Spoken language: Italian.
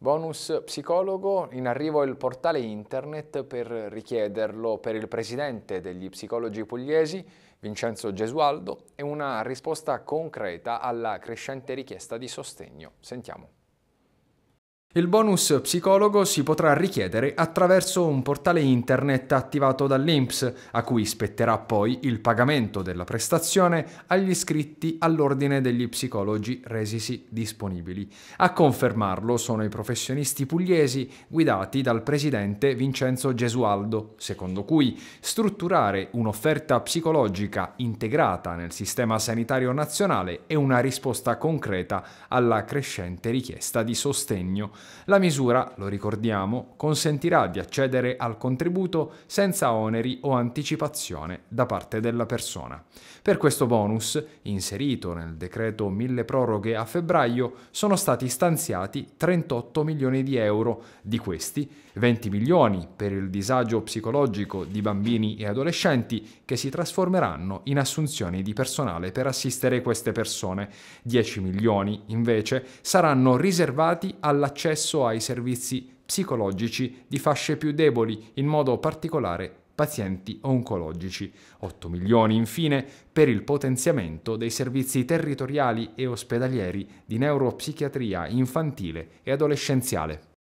Bonus psicologo, in arrivo il portale internet per richiederlo per il presidente degli psicologi pugliesi, Vincenzo Gesualdo, e una risposta concreta alla crescente richiesta di sostegno. Sentiamo. Il bonus psicologo si potrà richiedere attraverso un portale internet attivato dall'INPS, a cui spetterà poi il pagamento della prestazione agli iscritti all'ordine degli psicologi resisi disponibili. A confermarlo sono i professionisti pugliesi guidati dal presidente Vincenzo Gesualdo, secondo cui strutturare un'offerta psicologica integrata nel sistema sanitario nazionale è una risposta concreta alla crescente richiesta di sostegno la misura, lo ricordiamo, consentirà di accedere al contributo senza oneri o anticipazione da parte della persona. Per questo bonus, inserito nel decreto mille proroghe a febbraio, sono stati stanziati 38 milioni di euro, di questi 20 milioni per il disagio psicologico di bambini e adolescenti che si trasformeranno in assunzioni di personale per assistere queste persone. 10 milioni invece saranno riservati all'accesso accesso ai servizi psicologici di fasce più deboli, in modo particolare pazienti oncologici. 8 milioni infine per il potenziamento dei servizi territoriali e ospedalieri di neuropsichiatria infantile e adolescenziale.